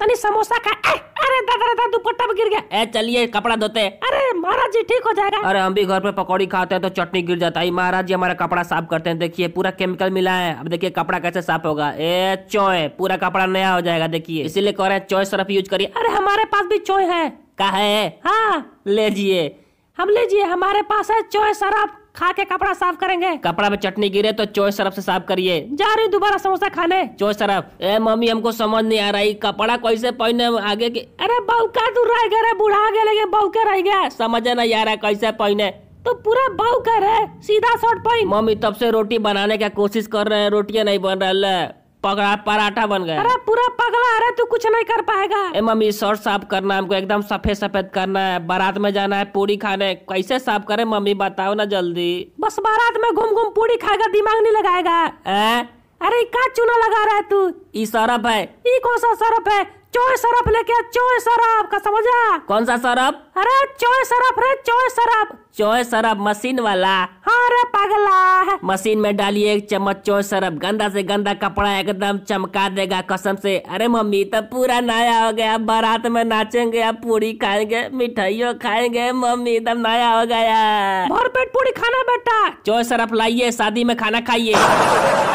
तनी समोसा का ए, अरे दादा दादा दुपट्टा भी गिर गया ए चलिए कपड़ा धोते अरे महाराज जी ठीक हो जाएगा अरे हम भी घर पे पकौड़ी खाते हैं तो चटनी गिर जाता है महाराज जी हमारा कपड़ा साफ करते हैं देखिए पूरा केमिकल मिला है अब देखिए कपड़ा कैसे साफ होगा ए चोए पूरा कपड़ा नया हो जाएगा देखिए इसीलिए कह रहे हैं चोए सरफ यूज करिए अरे हमारे पास भी चोए है का है हाँ ले हम लीजिए हमारे पास है चोय सरफ खा के कपड़ा साफ करेंगे कपड़ा में चटनी गिरे तो चोय सरफ से साफ करिए जा रही दोबारा समोसा खाने चोय सरफ ए मम्मी हमको समझ नहीं आ रही कपड़ा कैसे पहने आगे की अरे बउका दूर तो रह गए बुढ़ा गए लेकिन बउके रह गया समझ नहीं आ रहा कैसे पहने तो पूरा बहु कर है सीधा शॉर्ट पॉइंट मम्मी तब से रोटी बनाने का कोशिश कर रहे हैं रोटियां नहीं बन रहा है पगड़ा पराठा बन गया अरे पूरा पगला अरे तू कुछ नहीं कर पाएगा ए मम्मी शर्ट साफ करना है हमको एकदम सफेद सफेद करना है बारात में जाना है पूरी खाने कैसे साफ करे मम्मी बताओ ना जल्दी बस बारात में घूम घूम पूरी खाएगा दिमाग नहीं लगाएगा ए? अरे का चूना लगा रहा है तू ई सरफ है ई कौन सा सरफ है चोय सरफ लेके चोय सरफ का समझा कौन सा सरफ अरे चोय सरफ रे चोय सरफ चोय सरफ मशीन वाला पगला मशीन में डालिए एक चम्मच चोर सरफ गंदा से गंदा कपड़ा एकदम चमका देगा कसम से अरे मम्मी तब पूरा नया हो गया बारात में नाचेंगे अब पूरी खाएंगे मिठाइयों खाएंगे मम्मी एकदम नया हो गया भरपेट पूरी खाना बेटा चोर सरफ लाइए शादी में खाना खाइए